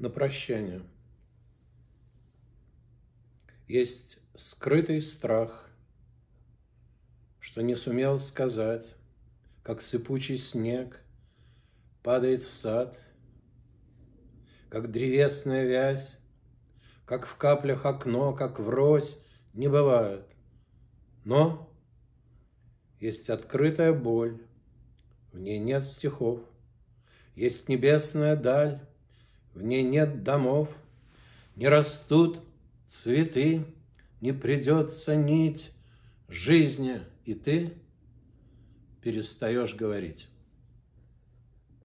на прощание. Есть скрытый страх, что не сумел сказать, как сыпучий снег падает в сад, как древесная вязь, как в каплях окно, как врозь, не бывает. Но есть открытая боль, в ней нет стихов, есть небесная даль, в ней нет домов, не растут цветы, не придется нить жизни, и ты перестаешь говорить.